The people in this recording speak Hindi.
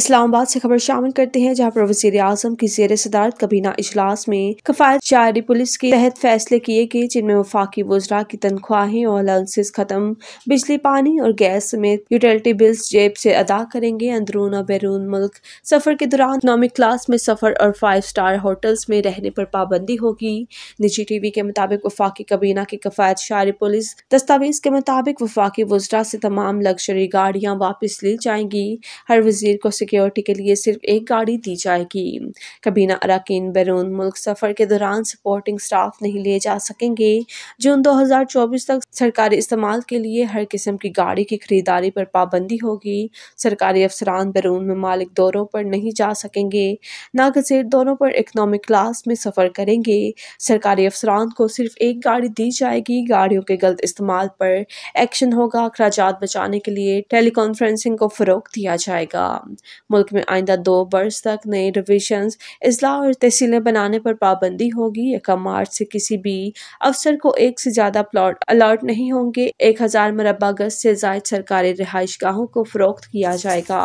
इस्लामाबाद से खबर शामिल करते हैं जहां पर वजीर आजम की जेर सदारत कबीना इजलास में कफायत शायरी पुलिस के तहत फैसले किए गए जिनमें वफाकी वजरा की तनख्वाहें और अलाउंसेस खत्म बिजली पानी और गैस समेत यूटिलिटी बिल्स जेब से अदा करेंगे अंदरून और बैरून मुल्क सफर के दौरान इकनॉमिक क्लास में सफर और फाइव स्टार होटल्स में रहने पर पाबंदी होगी निजी टी वी के मुताबिक वफाकी कबीना की कफायत शायरी पुलिस दस्तावेज के मुताबिक वफाकी वजरा से तमाम लग्जरी गाड़ियाँ वापस ली जाएंगी हर वजीर को सिक्योरिटी के लिए सिर्फ एक गाड़ी दी जाएगी कबीना अरकान बैरून मुल्क सफ़र के दौरान सपोर्टिंग स्टाफ नहीं लिए जा सकेंगे जून 2024 तक सरकारी इस्तेमाल के लिए हर किस्म की गाड़ी की खरीदारी पर पाबंदी होगी सरकारी अफसरान बैरून ममालिक दौरों पर नहीं जा सकेंगे नागजिर दौरों पर इकनॉमिक क्लास में सफ़र करेंगे सरकारी अफसरान को सिर्फ एक गाड़ी दी जाएगी गाड़ियों के गलत इस्तेमाल पर एक्शन होगा अखराज बचाने के लिए टेलीकॉन्फ्रेंसिंग को फरोख दिया जाएगा मुल्क में आइंदा दो बरस तक नए रिविजन अजला और तहसीलें बनाने पर पाबंदी होगी यकम मार्च से किसी भी अफसर को एक से ज़्यादा प्लाट अलाट नहीं होंगे एक हज़ार मरबा गज से जायद सरकारी रिहाइश गाहों को फरोख्त किया जाएगा